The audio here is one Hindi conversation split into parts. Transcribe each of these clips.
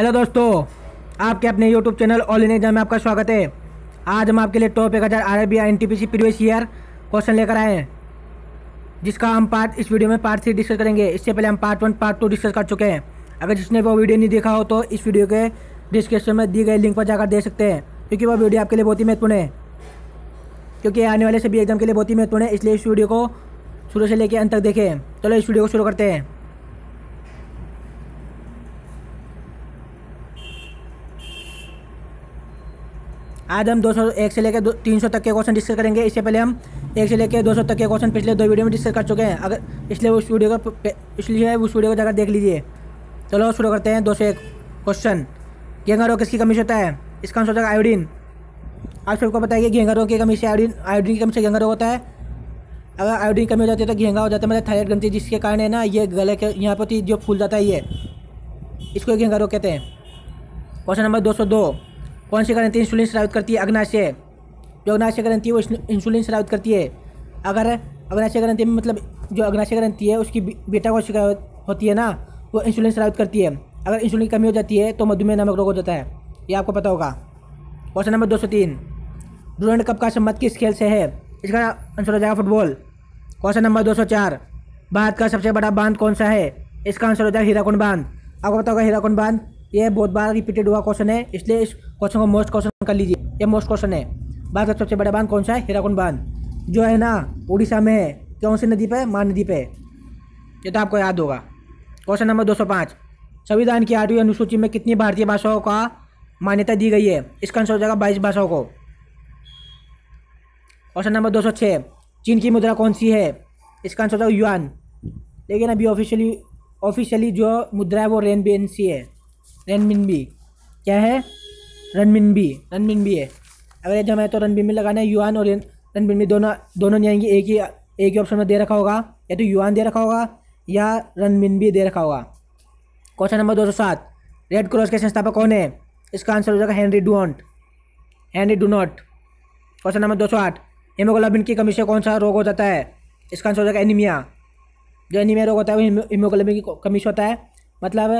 हेलो दोस्तों आपके अपने YouTube channel all in exam में आपका स्वागत है आज हम आपके लिए टॉप एक हज़ार R I B N T P C previous year question लेकर आए हैं जिसका हम पार्ट इस वीडियो में पार्ट थ्री डिस्कस करेंगे इससे पहले हम part one part two discuss कर चुके हैं अगर जिसने वो वीडियो नहीं देखा हो तो इस वीडियो के डिस्क्रिप्शन में दी गई लिंक पर जाकर दे सकते हैं क्योंकि वह वीडियो आपके लिए बहुत ही महत्वपूर्ण है क्योंकि आने वाले सभी एग्जाम के लिए बहुत ही महत्वपूर्ण है इसलिए इस वीडियो को शुरू से लेकर अंत तक देखें चलो इस वीडियो को शुरू करते हैं आज हम 200 एक से लेकर 300 तक के क्वेश्चन डिस्कस करेंगे इससे पहले हम एक से लेकर 200 तक के क्वेश्चन पिछले दो वीडियो में डिस्कस कर चुके हैं अगर इसलिए उस वीडियो को इसलिए उस वीडियो को जाकर देख लीजिए चलो शुरू करते हैं दो सौ एक क्वेश्चन गेंगा रोग किसकी कमी से होता है इसका आंसर होता है आयोडीन आप सबको बताइए है गेंगा रोग की कमी से आयोडीन आयोडीन की कमी से गेंगा रोग होता है अगर आयोडीन कमी हो जाती है तो घेंगा हो जाता है मतलब थायराइड ग्रंथि जिसके कारण है ना ये गले के यहाँ पर तो जो फूल जाता है ये इसको घेंगा रोग कहते हैं क्वेश्चन नंबर दो सौ दो कौन सी ग्रंथि इंसुलिन स्रावित करती है अग्नाशय जो अग्नाशय ग्रंथि है वो इंसुलिन स्रावित करती है अगर अग्नाशय ग्रंथि में मतलब जो अग्नाशय ग्रंथि है उसकी बेटा कोशिका होती है ना वो इंसुलिन स्रावित करती है अगर इंसुलिन की कमी हो जाती है तो मधुमेह नामक रोग हो जाता है ये आपको पता होगा क्वेश्चन नंबर दो सौ तीन डूरेंट कप का संबंध किस खेल से है इसका आंसर हो जाएगा फुटबॉल क्वेश्चन नंबर दो सौ चार भारत का सबसे बड़ा बांध कौन सा है इसका आंसर हो जाएगा हीराकुंड बांध आपको पता होगा हीराकुंड बांध ये बहुत बार रिपीटेड हुआ क्वेश्चन है इसलिए इस क्वेश्चन को मोस्ट क्वेश्चन कर लीजिए ये मोस्ट क्वेश्चन है भारत का सबसे बड़ा बांध कौन सा है हीराकुंड बांध जो है ना उड़ीसा में है कौन सी नदी पे मान नदी पे ये तो आपको याद होगा क्वेश्चन नंबर दो सौ पाँच संविधान की आठवीं अनुसूची में कितनी भारतीय भाषाओं का मान्यता दी गई है इसका आंसर हो जाएगा बाईस भाषाओं को क्वेश्चन नंबर दो सौ छः चीन की मुद्रा कौन सी है इसका आंसर हो जाएगा युआन लेकिन अभी ऑफिशियली ऑफिशियली जो मुद्रा है वो रेन सी है रनमिनबी क्या है रनमिनबी रनमिनबी है एवरेज हमें तो रनबिन में लगाना है युआन और रनबिन में दोनों दोनों नहीं आएंगे एक ही एक ही ऑप्शन में दे रखा होगा या तो युआन दे रखा होगा या रनमिन बी दे रखा होगा क्वेश्चन नंबर दो सौ सात रेड क्रॉस के संस्थापक कौन है इसका आंसर हो जाएगा Henry Dunant Henry Dunant question number दो सौ आठ हीमोग्लोबिन की कमी से कौन सा रोग हो जाता है इसका आंसर हो जाएगा एनीमिया जो एनीमिया रोग होता है वो हीमोग्लोबिन की कमी से होता है मतलब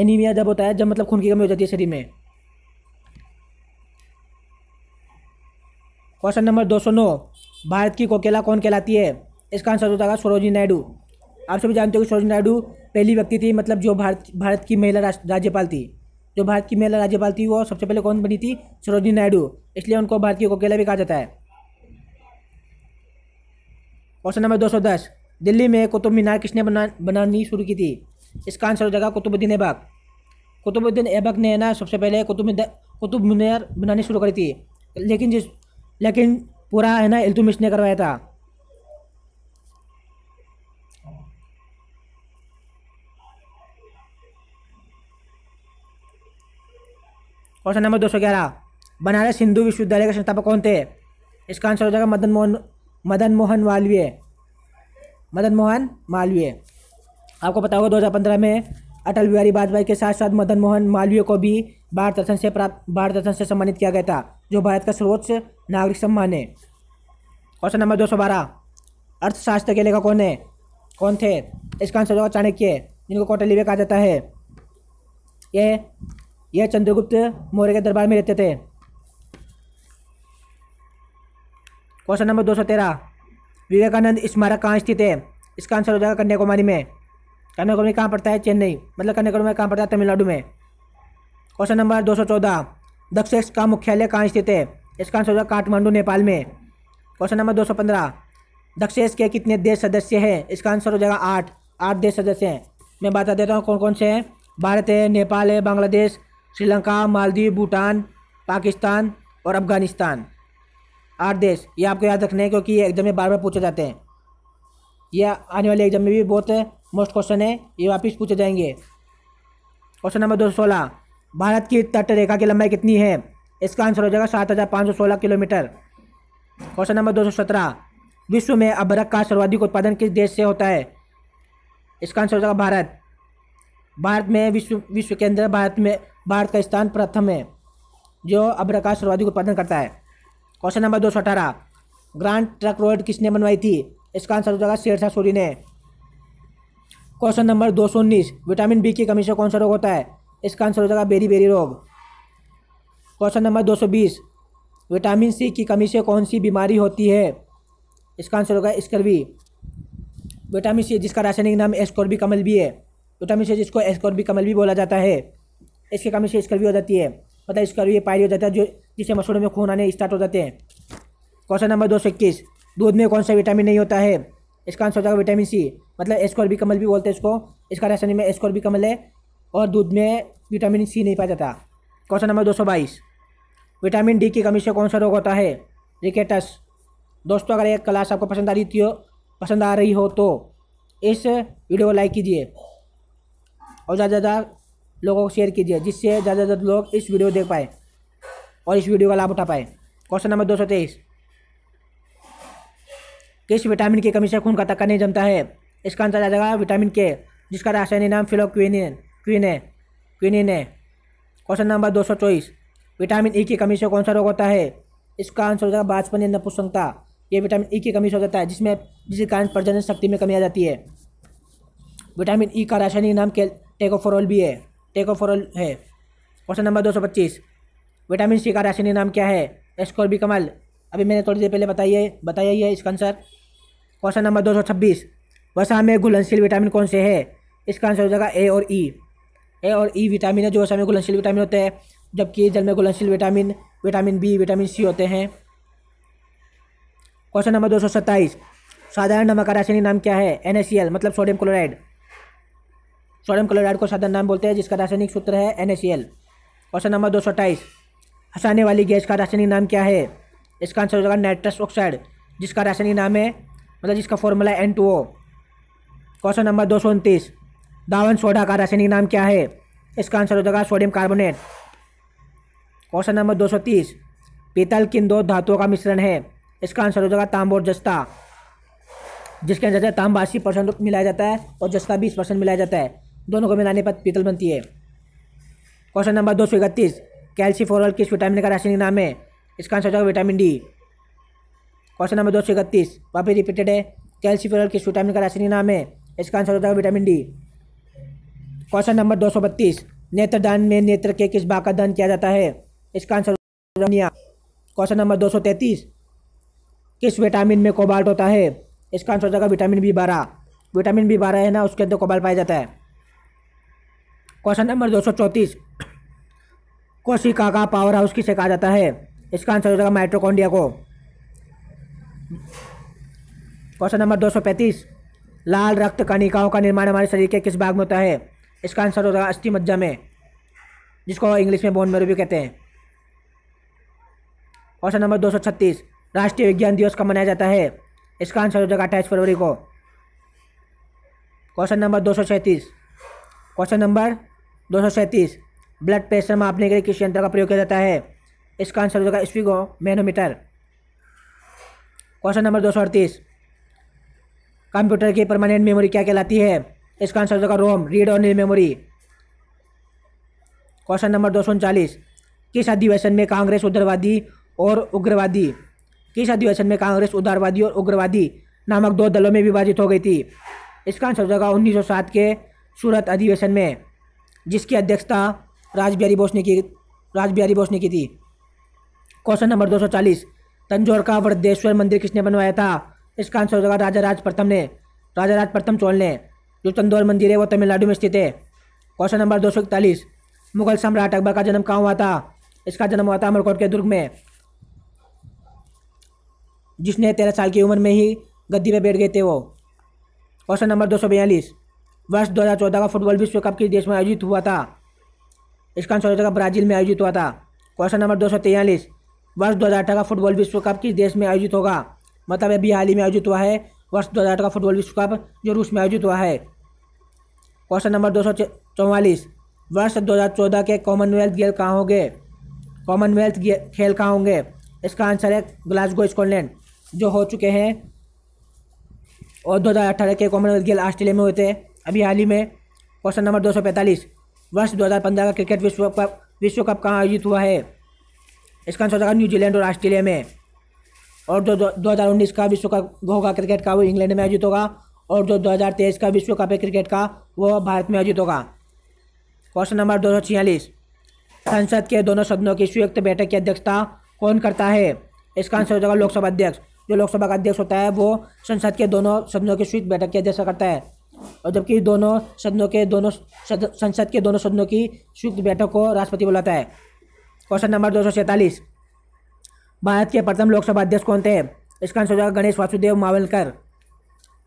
एनीमिया जब होता है जब मतलब खून की कमी हो जाती है शरीर में क्वेश्चन नंबर दो सौ नौ भारत की कोकेला कौन कहलाती है इसका आंसर होता है सरोजी नायडू आप सभी जानते हो कि सरोजी नायडू पहली व्यक्ति थी मतलब जो भारत भारत की महिला राज्यपाल थी जो भारत की महिला राज्यपाल थी वो सबसे पहले कौन बनी थी सरोजी नायडू इसलिए उनको भारत की कोकेला भी कहा जाता है क्वेश्चन नंबर दो सौ दस दिल्ली में कुतुब मीनार किसने बना बनानी शुरू की थी इसका आंसर हो जाएगा कुतुबुद्दीन ऐबक कुतुबुद्दीन ऐबक ने ना सबसे पहले कुतुब कुतुब मीनार बनानी शुरू करी थी लेकिन जिस लेकिन पूरा है ना इल्तुमिश ने करवाया था क्वेश्चन नंबर दो सौ ग्यारह बनारस हिंदू विश्वविद्यालय के संस्थापक कौन थे इसका आंसर हो जाएगा मदन मोहन मदन मोहन मालवीय मदन मोहन मालवीय आपको पता होगा दो में अटल बिहारी वाजपेयी के साथ साथ मदन मोहन मालवीय को भी भारत रत्न से प्राप्त भारत रत्न से सम्मानित किया गया था जो भारत का सर्वोच्च नागरिक सम्मान है क्वेश्चन नंबर दो सौ बारह अर्थशास्त्र के लेखक कौन है कौन थे इसका आंसर होगा चाणक्य जिनको कौटल्य कहा जाता है ये यह चंद्रगुप्त मौर्य के दरबार में रहते थे क्वेश्चन नंबर दो सौ तेरह विवेकानंद स्मारक कहाँ स्थित है इसका आंसर हो जाएगा कन्याकुमारी में कन्याकुमारी कहाँ पड़ता है चेन्नई मतलब कन्याकुमारी कहाँ पड़ता है तमिलनाडु में क्वेश्चन नंबर दो सौ चौदह दक्षेस का मुख्यालय कहाँ स्थित है इसका आंसर होगा काठमांडू नेपाल में क्वेश्चन नंबर दो सौ पंद्रह दक्षेस के कितने देश सदस्य हैं इसका आंसर हो जाएगा आठ आठ देश सदस्य हैं मैं बता देता हूँ कौन कौन से हैं भारत है नेपाल है बांग्लादेश श्रीलंका मालदीव भूटान पाकिस्तान और अफगानिस्तान आठ देश ये आपको याद रखने हैं क्योंकि ये एग्जाम में बार बार पूछे जाते हैं यह आने वाले एग्जाम में भी बहुत मोस्ट क्वेश्चन है ये वापिस पूछे जाएंगे क्वेश्चन नंबर दो सोलह भारत की तट रेखा की लंबाई कितनी है इसका आंसर हो जाएगा सात हज़ार पाँच सौ सोलह किलोमीटर क्वेश्चन नंबर दो सौ सत्रह विश्व में अभरक का सर्वाधिक उत्पादन किस देश से होता है इसका आंसर हो जाएगा भारत भारत में विश्व विश्व के अंदर भारत में भारत का स्थान प्रथम है जो अभरक का सर्वाधिक उत्पादन करता है क्वेश्चन नंबर दो सौ अठारह ग्रांड ट्रक रोड किसने बनवाई थी इसका आंसर हो जाएगा शेरशाह सूरी ने क्वेश्चन नंबर दो सौ उन्नीस विटामिन बी की कमी से कौन सा रोग होता है इसका आंसर हो जाएगा बेरी बेरी रोग क्वेश्चन नंबर दो सौ बीस विटामिन सी की कमी से कौन सी बीमारी होती है इसका आंसर होगा स्कर्वी विटामिन सी जिसका रासायनिक नाम एस्कॉर्बी कमल भी है विटामिन सी जिसको एस्कॉर्बी कमल भी बोला जाता है इसकी कमी से स्कर्वी हो जाती है मतलब स्कर्वी पायरी हो जाता है जो जिसे मसूड़ों में खून आने स्टार्ट हो जाते हैं क्वेश्चन नंबर दो सौ इक्कीस दूध में कौन सा विटामिन नहीं होता है इसका आंसर हो जाएगा विटामिन सी मतलब एस्कोर भी कमल भी बोलते हैं इसको इसका रेशन में एस्कोर भी कमल है और दूध में विटामिन सी नहीं पाया जाता क्वेश्चन नंबर बाईस विटामिन डी की कमी से कौन सा रोग होता है रिकेटस दोस्तों अगर एक क्लास आपको पसंद आ रही थी हो पसंद आ रही हो तो इस वीडियो को लाइक कीजिए और ज़्यादा से ज़्यादा लोगों को शेयर कीजिए जिससे ज़्यादा से ज़्यादा लोग इस वीडियो देख पाए और इस वीडियो का लाभ उठा पाए क्वेश्चन नंबर दो सौ तेईस किस विटामिन की कमी से खून का तक्का नहीं जमता है इसका आंसर आ जाएगा विटामिन के जिसका रासायनिक नाम फिलोक्विनिन क्विन है क्विनिन है क्वेश्चन नंबर दो सौ चौबीस विटामिन ई की कमी से कौन सा रोग होता है इसका आंसर हो जाएगा बाजपन या नपुसंगता ये विटामिन ई की कमी से हो जाता है जिसमें जिसके कारण प्रजनन शक्ति में कमी आ जाती है विटामिन ई का रासायनिक नाम के टेकोफोरोल भी है टेकोफोरोल है क्वेश्चन नंबर दो सौ पच्चीस विटामिन सी का रासायनिक नाम क्या है एस्कोर्बिकमल अभी मैंने थोड़ी देर पहले बताइए बताया ही है इसका आंसर क्वेश्चन नंबर दो सौ छब्बीस वसा में घुलनशील विटामिन कौन से है इसका आंसर हो जाएगा ए और ई e। ए और ई e विटामिन है जो वसा में घुलनशील विटामिन होते हैं जबकि जल में घुलनशील vitamin vitamin B vitamin C होते हैं क्वेश्चन नंबर दो सौ सत्ताईस साधारण नमक का रासायनिक नाम क्या है एन मतलब सोडियम क्लोराइड सोडियम क्लोराइड को साधारण नाम बोलते हैं जिसका रासायनिक सूत्र है एन क्वेश्चन नंबर दो सौ हंसाने वाली गैस का रासायनिक नाम क्या है इसका आंसर हो जाएगा नाइट्रस ऑक्साइड जिसका रासायनिक नाम है मतलब जिसका formula N two O question number दो सौ उनतीस दावन सोडा का रासायनिक नाम क्या है इसका आंसर हो जाएगा सोडियम कार्बोनेट क्वेश्चन नंबर दो सौ तीस पीतल किन दो धातुओं का मिश्रण है इसका आंसर हो जाएगा तांबा और जस्ता जिसके अंदर जाता है तांबा अस्सी परसेंट मिलाया जाता है और जस्ता बीस परसेंट मिलाया जाता है दोनों को मिलाने पर पीतल बनती है क्वेश्चन नंबर दो सौ इकतीस कैल्सी किस विटामिन का रासायनिक नाम है इसका आंसर हो जाएगा विटामिन डी क्वेश्चन नंबर दो सौ इकतीस वापिस रिपीटेड है कैल्सीफेरल किस विटामिन का रासायनिक नाम है इसका आंसर होता है विटामिन डी क्वेश्चन नंबर दो सौ बत्तीस नेत्रदान में नेत्र के किस भाग का दान किया जाता है इसका आंसर क्वेश्चन नंबर दो सौ तैंतीस किस विटामिन में कोबाल्ट होता है इसका आंसर हो जाएगा विटामिन बी बारह विटामिन बी बारह है ना उसके अंदर कोबाल्ट पाया जाता है क्वेश्चन नंबर दो सौ चौंतीस कोशिका का पावर हाउस किसे कहा जाता है इसका आंसर हो जाएगा माइट्रोकॉन्डिया को क्वेश्चन नंबर 235 लाल रक्त कणिकाओं का निर्माण हमारे शरीर के किस भाग में होता है इसका आंसर है अस्थि मज्जा में जिसको इंग्लिश में बोन मेरू भी कहते हैं क्वेश्चन नंबर 236 राष्ट्रीय विज्ञान दिवस कब मनाया जाता है इसका आंसर हो जाएगा अट्ठाईस फरवरी को क्वेश्चन नंबर दो क्वेश्चन नंबर दो ब्लड प्रेशर मापने के लिए किस यंत्र का प्रयोग किया जाता है इसका आंसर हो जाएगा स्पीगो मैनोमीटर क्वेश्चन नंबर दो सौ अड़तीस कंप्यूटर की परमानेंट मेमोरी क्या कहलाती है इसका आंसर होगा ROM read only memory question number दो सौ उनचालीस किस अधिवेशन में कांग्रेस उधरवादी और उग्रवादी किस अधिवेशन में कांग्रेस उदारवादी और उग्रवादी नामक दो दलों में विभाजित हो गई थी इसका आंसर जाएगा 1907 के सूरत अधिवेशन में जिसकी अध्यक्षता राज बिहारी बोस ने की राज बिहारी बोस ने की थी क्वेश्चन नंबर तंजौर का वृद्धेश्वर मंदिर किसने बनवाया था इसका आंसर होगा राजा राज प्रथम ने राजा राज प्रथम चोल ने जो तंदौर मंदिर है वो तमिलनाडु में स्थित है क्वेश्चन नंबर दो सौ इकतालीस मुगल सम्राट अकबर का जन्म कहाँ हुआ था इसका जन्म हुआ था अमरकोट के दुर्ग में जिसने तेरह साल की उम्र में ही गद्दी में बैठ गए थे वो क्वेश्चन नंबर दो सौ बयालीस वर्ष दो हज़ार चौदह का फुटबॉल विश्व कप किस देश में आयोजित हुआ था इसका आंसर हो जाएगा ब्राज़ील में आयोजित हुआ था क्वेश्चन नंबर दो सौ तेयालीस वर्ष दो का फुटबॉल विश्व कप किस देश में आयोजित होगा मतलब अभी हाल ही में आयोजित हुआ है वर्ष दो का फुटबॉल विश्व कप जो रूस में आयोजित हुआ है क्वेश्चन नंबर दो वर्ष 2014 के कॉमनवेल्थ गेल कहाँ होंगे कॉमनवेल्थ खेल कहाँ होंगे इसका आंसर है ग्लासगो स्कॉटलैंड जो हो चुके हैं और 2018 के कॉमनवेल्थ खेल ऑस्ट्रेलिया में हुए थे अभी हाल ही में क्वेश्चन नंबर 245 वर्ष 2015 का क्रिकेट विश्व कप विश्व कप कहाँ आयोजित हुआ है इसका आंसर हो जाएगा न्यूजीलैंड और ऑस्ट्रेलिया में और जो दो हज़ार उन्नीस का विश्व कप होगा क्रिकेट का वो इंग्लैंड में आयोजित होगा और जो दो हज़ार तेईस का विश्व कप है क्रिकेट का वो भारत में आयोजित होगा क्वेश्चन नंबर दो सौ छियालीस संसद के दोनों सदनों की संयुक्त बैठक की अध्यक्षता कौन करता है इसका आंसर हो जाएगा लोकसभा अध्यक्ष जो लोकसभा का अध्यक्ष होता है वो संसद के दोनों सदनों की संयुक्त बैठक की अध्यक्षता करता है और जबकि दोनों सदनों के दोनों संसद के दोनों सदनों की संयुक्त बैठक को राष्ट्रपति बुलाता है क्वेश्चन नंबर दो भारत के प्रथम लोकसभा अध्यक्ष कौन थे इसका आंसर होगा गणेश वासुदेव मावलकर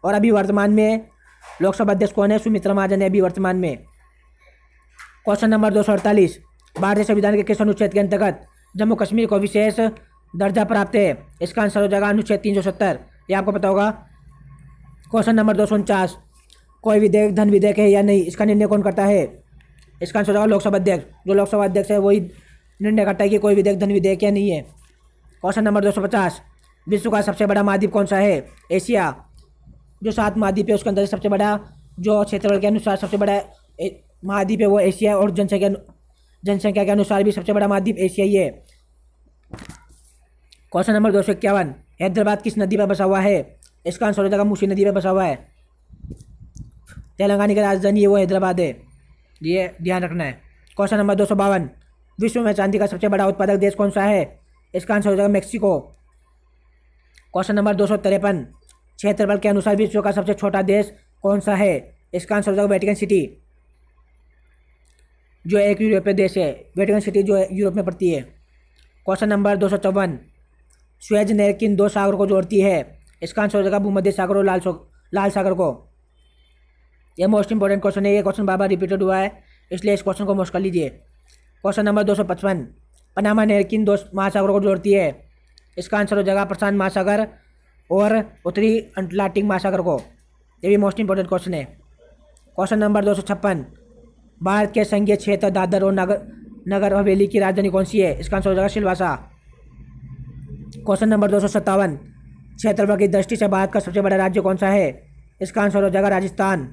और अभी वर्तमान में लोकसभा अध्यक्ष कौन है सुमित्रा महाजन अभी वर्तमान में क्वेश्चन नंबर दो भारतीय संविधान के किस अनुच्छेद के अंतर्गत जम्मू कश्मीर को विशेष दर्जा प्राप्त है इसका आंसर हो जाएगा अनुच्छेद तीन सौ सत्तर ये आपको पता होगा क्वेश्चन नंबर दो सौ उनचास कोई विधेयक धन विधेयक है या नहीं इसका निर्णय कौन करता है इसका आंसर होगा लोकसभा अध्यक्ष जो लोकसभा अध्यक्ष है वही निर्णय करता है कि कोई विधेयक धन विधेयक या नहीं है क्वेश्चन नंबर दो सौ पचास विश्व का सबसे बड़ा महाद्वीप कौन सा है एशिया जो सात महाद्वीप है उसके अंदर सबसे बड़ा जो क्षेत्रफल के अनुसार सबसे बड़ा महाद्वीप है वो एशिया और जनसंख्या जनसंख्या के अनुसार भी सबसे बड़ा महाद्वीप एशिया ही है क्वेश्चन नंबर दो सौ इक्यावन हैदराबाद किस नदी पर बसा हुआ है इसका आंसर हो जाएगा मूसी नदी पर बसा हुआ है तेलंगाना की राजधानी है वो हैदराबाद है ये ध्यान रखना है क्वेश्चन नंबर दो सौ बावन विश्व में चांदी का सबसे बड़ा उत्पादक देश कौन सा है इसका आंसर हो जाएगा मेक्सिको क्वेश्चन नंबर दो सौ तिरपन क्षेत्रफल के अनुसार विश्व का सबसे छोटा देश कौन सा है इसका आंसर हो जाएगा वेटिकन सिटी जो एक यूरोपीय देश है वेटिकन सिटी जो यूरोप में पड़ती है क्वेश्चन नंबर दो सौ चौवन स्वेज नहर किन दो सागरों को जोड़ती है इसका आंसर हो जाएगा भूमध्य सागर और लाल लाल सागर को यह मोस्ट इंपॉर्टेंट क्वेश्चन है ये क्वेश्चन बार बार रिपीटेड हुआ है इसलिए इस क्वेश्चन को मोस्ट कर लीजिए क्वेश्चन नंबर दो सौ पचपन पनामा नहर किन दो महासागरों को जोड़ती है इसका आंसर हो जाएगा प्रशांत महासागर और उत्तरी अंटलाटिक महासागर को ये भी मोस्ट इंपॉर्टेंट क्वेश्चन है क्वेश्चन नंबर दो सौ छप्पन भारत के संघीय क्षेत्र दादर और नगर नगर हवेली की राजधानी कौन सी है इसका आंसर हो जाएगा सिलवासा क्वेश्चन नंबर दो सौ सत्तावन क्षेत्रफल की दृष्टि से भारत का सबसे बड़ा राज्य कौन सा है इसका आंसर हो जाएगा राजस्थान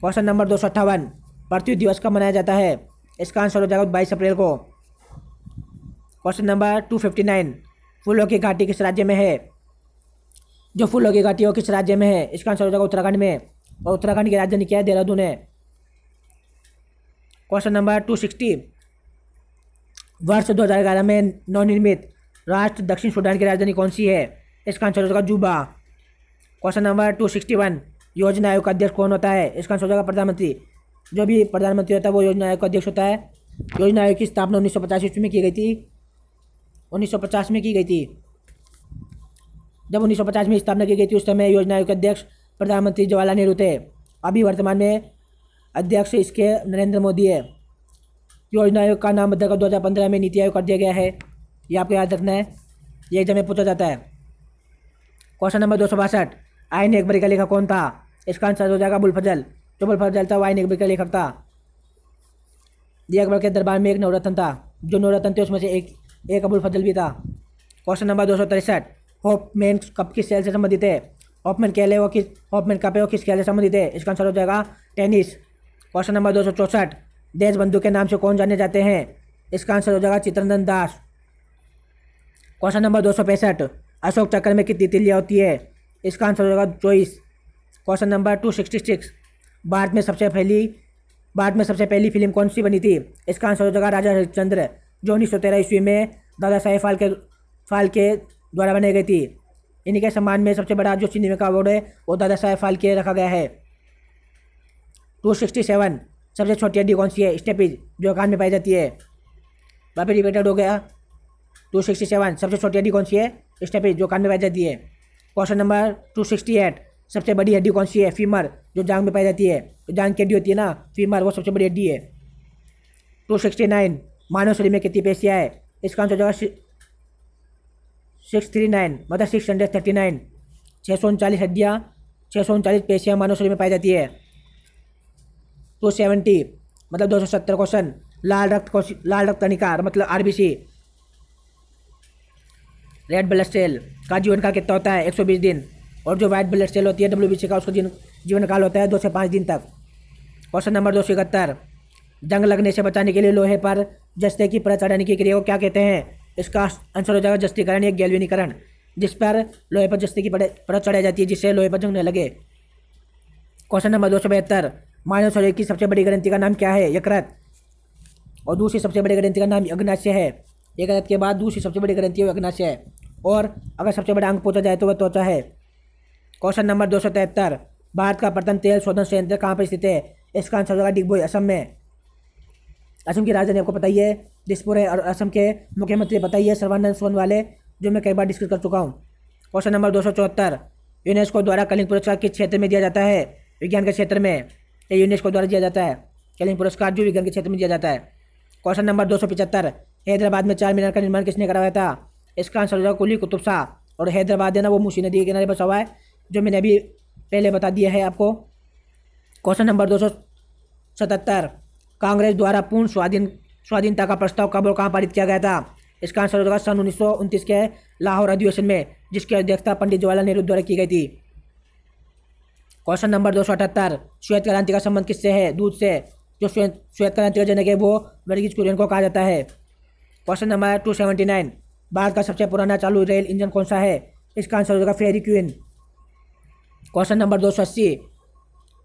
क्वेश्चन नंबर दो सौ अट्ठावन पृथ्वी दिवस का मनाया जाता है इसका आंसर हो जाएगा बाईस अप्रैल को question number two fifty nine फूलों की घाटी किस राज्य में है जो फूलों की घाटी वो किस राज्य में है इसका आंसर हो जाएगा उत्तराखंड में और उत्तराखंड की राजधानी क्या है देहरादून है क्वेश्चन नंबर टू सिक्सटी वर्ष दो हज़ार ग्यारह में नवनिर्मित राष्ट्र दक्षिण सूडान की राजधानी कौन सी है इसका आंसर हो जाएगा Juba question number two sixty one योजना आयोग का अध्यक्ष कौन होता है इसका आंसर हो जाएगा प्रधानमंत्री जो भी प्रधानमंत्री होता है वो योजना आयोग का अध्यक्ष होता है योजना आयोग की स्थापना उन्नीस सौ पचास ईस्वी में की गई थी उन्नीस सौ पचास में की गई थी जब उन्नीस सौ पचास में स्थापना की गई थी उस समय योजना आयोग के अध्यक्ष प्रधानमंत्री जवाहरलाल नेहरू थे अभी वर्तमान में अध्यक्ष इसके नरेंद्र मोदी है योजना आयोग का नाम बदलकर दो हज़ार पंद्रह में नीति आयोग कर दिया गया है ये आपको याद रखना है ये एग्जाम में पूछा जाता है क्वेश्चन नंबर दो सौ बासठ आयन एक बरी का लेखक कौन था इसका आंसर हो जाएगा बुलफजल ट्रिपल फाइव चलता वाइन एक का लेखक था दिया अकबर के दरबार में एक नवरत्न था जो नवरत्न थे उसमें से एक एक अबुल फजल भी था क्वेश्चन नंबर दो सौ तिरसठ होपमैन कप किस खेल से संबंधित है होपमैन कहले वो किस होपमैन कप है वो किस खेल से संबंधित है इसका आंसर हो जाएगा टेनिस क्वेश्चन नंबर दो सौ चौंसठ देश बंधु के नाम से कौन जाने जाते हैं इसका आंसर हो जाएगा चित्रंदन दास क्वेश्चन नंबर दो सौ पैंसठ अशोक चक्र में कितनी तिलियाँ होती है इसका आंसर हो जाएगा चौबीस question number two sixty six Bharat में सबसे पहली भारत में सबसे पहली फिल्म कौन सी बनी थी इसका आंसर हो जाएगा राजा हरिश्चंद्र जो उन्नीस सौ तेरह ईस्वी में दादा साहेब फालके फालके द्वारा बनाई गई थी इन्हीं के सम्मान में सबसे बड़ा जो सिनेमा का अवार्ड है वो दादा साहेब फालके रखा गया है टू सिक्सटी सेवन सबसे छोटी हड्डी कौन सी है स्टेपीज जो कान में पाई जाती है बापी रिपीटेड हो गया टू सिक्सटी सेवन सबसे छोटी हड्डी कौन सी है स्टेपिज जो कान में पाई जाती है question number two sixty eight सबसे बड़ी हड्डी कौन सी है फीमर जो जांग में पाई जाती है तो जांग की हड्डी होती है ना फीमर वो सबसे बड़ी हड्डी है टू सिक्सटी नाइन मानव शरीर में कितनी पेशियाँ है इसका आंसर हो जाएगा सिक्स थ्री नाइन मतलब सिक्स हंड्रेड थर्टी नाइन छः सौ उनचालीस हड्डियाँ छः सौ उनचालीस पेशियाँ मानव शरीर में पाई जाती है टू सेवेंटी मतलब दो सौ सत्तर क्वेश्चन लाल रक्त लाल रक्त अनिकार मतलब R B C red blood cell का जीवन का कितना होता है एक सौ बीस दिन और जो व्हाइट ब्लड सेल होती है डब्ल्यू का उसका जीवन जीवनकाल होता है दो से पाँच दिन तक क्वेश्चन नंबर दो सौ इकहत्तर जंग लगने से बचाने के लिए लोहे पर जस्ते की परत चढ़ाने की क्रिया को क्या कहते हैं इसका आंसर हो जाएगा जस्तीकरण या गैलवीनीकरण जिस पर लोहे पर जस्ते की परत चढ़ाई जाती है जिससे लोहे पर जंग न लगे क्वेश्चन नंबर दो सौ बहत्तर मानव शरीर की सबसे बड़ी ग्रंथि का नाम क्या है यकृत और दूसरी सबसे बड़ी ग्रंथि का नाम अग्नाश्य है यकृत के बाद दूसरी सबसे बड़ी ग्रंथि अग्नाश्य है और अगर सबसे बड़ा अंग पूछा जाए तो वह त्वचा है क्वेश्चन नंबर दो सौ तिहत्तर भारत का प्रथम तेल शोधन संयंत्र कहाँ पर स्थित है इसका आंसर होगा डिगबोई असम में असम की राजधानी आपको बताइए दिसपुर है और असम के मुख्यमंत्री बताइए सर्वानंद सोनवाले जो मैं कई बार डिस्कस कर चुका हूँ क्वेश्चन नंबर दो सौ चौहत्तर यूनेस्को द्वारा कलिंग पुरस्कार किस क्षेत्र में दिया जाता है विज्ञान के क्षेत्र में ये यूनेस्को द्वारा दिया जाता है कलिंग पुरस्कार जो विज्ञान के क्षेत्र में दिया जाता है क्वेश्चन नंबर दो सौ हैदराबाद में चार मीनार का निर्माण किसने कराया था इसका आंसर होगा कुली कुतुब शाह और हैदराबाद है ना वो मुशी नदी के किनारे बसा हुआ है जो मैंने अभी पहले बता दिया है आपको क्वेश्चन नंबर दो सौ सतहत्तर कांग्रेस द्वारा पूर्ण स्वाधीन स्वाधीनता का प्रस्ताव कब और कहाँ पारित किया गया था इसका आंसर होगा सन उन्नीस के लाहौर अधिवेशन में जिसकी अध्यक्षता पंडित जवाहरलाल नेहरू द्वारा की गई थी क्वेश्चन नंबर दो सौ अठहत्तर श्वेत क्रांति का संबंध किससे है दूध से जो श्वेत श्वेत क्रांति का जनक है वो वर्गीज कुरियन को कहा जाता है question number two seventy nine Bharat का सबसे पुराना चालू रेल इंजन कौन सा है इसका आंसर होगा फेरी क्वीन क्वेश्चन नंबर दो सौ अस्सी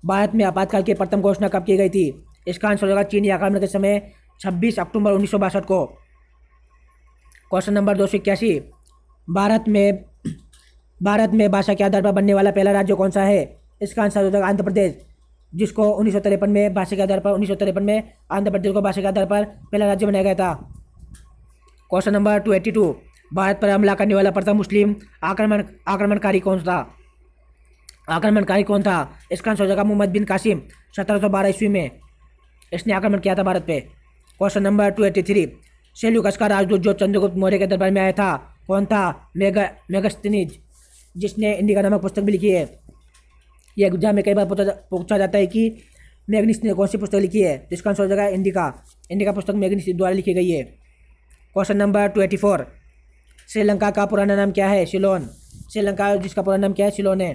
भारत में आपातकाल की प्रथम घोषणा कब की गई थी इसका आंसर होगा चीनी आक्रमण के समय 26 अक्टूबर उन्नीस को क्वेश्चन नंबर दो सौ इक्यासी भारत में भारत में भाषा के आधार पर बनने वाला पहला राज्य कौन सा है इसका आंसर हो जाएगा आंध्र प्रदेश जिसको उन्नीस में भाषा के आधार पर उन्नीस में आंध्र प्रदेश को भाषा के आधार पर पहला राज्य बनाया गया था क्वेश्चन नंबर टू भारत पर हमला करने वाला प्रथम मुस्लिम आक्रमण आक्रमणकारी कौन सा आक्रमणकारी कौन था इसका आंसर हो जाएगा मोहम्मद बिन कासिम सत्रह सौ बारह ईस्वी में इसने आक्रमण किया था भारत पे question number two eighty three सेल्यू का राजदूत जो चंद्रगुप्त मौर्य के दरबार में आया था कौन था मेगा मेगस्तनीज जिसने इंडिका नामक पुस्तक भी लिखी है यह एग्जाम में कई बार पूछा पूछा जाता है कि मैग्निस ने कौन सी पुस्तक लिखी है जिसका तो आंसर हो जाएगा इंडिका इंडिका पुस्तक मैग्निस द्वारा लिखी गई है question number twenty four Sri Lanka का पुराना नाम क्या है सिलोन श्रीलंका जिसका पुराना नाम क्या है सिलोन है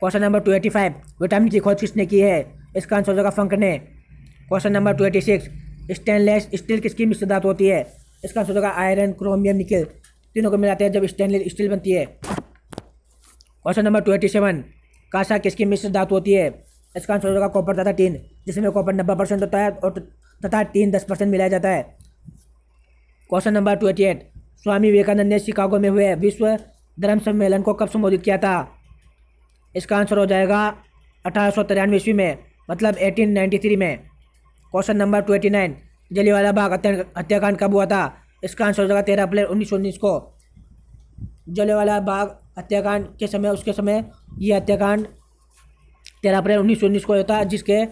question number two eighty five विटामिन की खोज किसने की है इसका आंसर होगा फंक ने question number two eighty six stainless steel किसकी मिश्र धातु होती है इसका आंसर होगा आयरन क्रोमियम निकल तीनों को मिलाते हैं जब स्टेनलेस स्टील बनती है question number two eighty seven कासा किसकी मिश्र धातु होती है इसका आंसर होगा कॉपर तथा टीन जिसमें कॉपर नब्बे परसेंट होता है और तथा टीन दस परसेंट मिलाया जाता है question number two eighty eight Swami Vivekananda ने शिकागो में हुए विश्व धर्म सम्मेलन को कब संबोधित किया था इसका आंसर हो जाएगा अठारह सौ तिरानवे ईस्वी में मतलब 1893 में क्वेश्चन नंबर 29 जलीवाला बाग हत्याकांड कब हुआ था इसका आंसर हो जाएगा तेरह अप्रैल उन्नीस को जलेवाला बाग हत्याकांड के समय उसके समय यह हत्याकांड तेरह अप्रैल उन्नीस सौ उन्नीस को है जिसके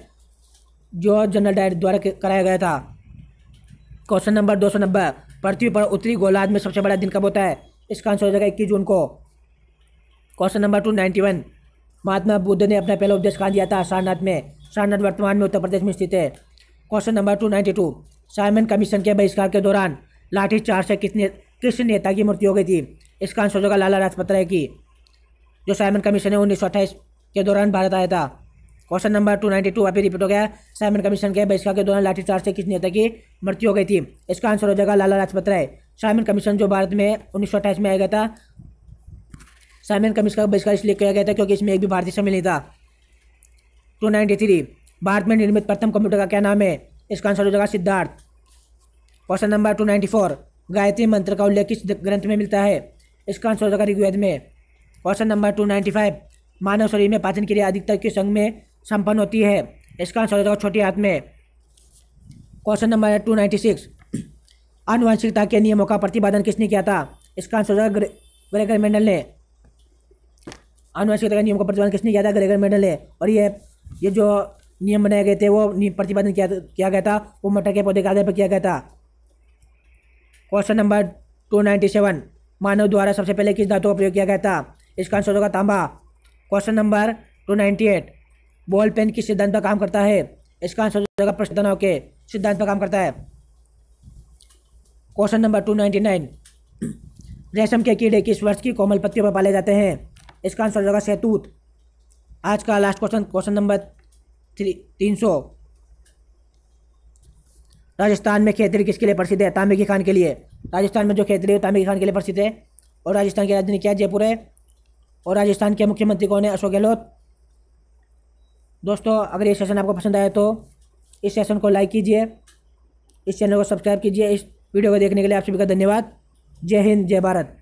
जो जनरल डायर द्वारा कराया गया था क्वेश्चन नंबर दो सौ नब्बे पृथ्वी पर उत्तरी गोलार्ध में सबसे बड़ा दिन कब होता है इसका आंसर हो जाएगा इक्कीस जून को question number two ninety one Mahatma Buddha ने अपना पहला उपदेश कहाँ दिया था सारनाथ में सारनाथ वर्तमान में उत्तर प्रदेश में स्थित है question number two ninety two Simon Commission के बहिष्कार के दौरान लाठी चार से किसने किस नेता की मृत्यु हो गई थी इसका आंसर होगा लाला लाजपत राय की जो साइमन कमीशन है उन्नीस के दौरान भारत आया था question number two ninety two अभी रिपीट हो गया साइमन कमीशन के बहिष्कार के दौरान लाठी चार से किस नेता की मृत्यु हो गई थी इसका आंसर हो जाएगा लाला लाजपत राय साइमन कमीशन जो भारत में उन्नीस में आया गया था साइमन कमीज का बहिष्कार इसलिए किया गया था क्योंकि इसमें एक भी भारतीय शामिल नहीं था टू नाइन्टी थ्री भारत में निर्मित प्रथम कंप्यूटर का क्या नाम है इसका आंसर हो जाएगा Siddhartha question number two ninety four Gayatri mantra का उल्लेख किस ग्रंथ में मिलता है इसका आंसर हो जाएगा ऋग्वेद में question number two ninety five मानव शरीर में पाचन क्रिया अधिकतर किस संघ में संपन्न होती है इसका आंसर हो जाएगा छोटे हाथ में question number two ninety six आनुवंशिकता के नियमों का प्रतिपादन किसने किया था इसका आंसर हो जाएगा ग्रेगर मेंडल ने अनुवांशिकता का नियम का प्रतिपादन किसने किया था ग्रेगर मेडल है और ये ये जो नियम बनाए गए थे वो प्रतिपादन किया किया गया था वो मटर के पौधे के आधार पर किया गया था question number two ninety seven मानव द्वारा सबसे पहले किस धातु का प्रयोग किया गया था इसका आंसर होगा तांबा question number two ninety eight ball pen किस सिद्धांत पर काम करता है इसका आंसर हो प्रश्न तनाव के सिद्धांत पर काम करता है question number two ninety nine रेशम के कीड़े किस वर्ष की कोमल पत्तियों पर पाले जाते हैं इसका आंसर हो जाएगा सैतूत आज का last question question number three तीन सौ राजस्थान में खेतरी किसके लिए प्रसिद्ध है की खान के लिए राजस्थान में जो खेतरी है की खान के लिए प्रसिद्ध है और राजस्थान की राजधानी क्या जयपुर है और राजस्थान के मुख्यमंत्री कौन है अशोक गहलोत दोस्तों अगर ये सेशन आपको पसंद आया तो इस सेशन को लाइक कीजिए इस चैनल को सब्सक्राइब कीजिए इस वीडियो को देखने के लिए आप सभी का धन्यवाद जय हिंद जय भारत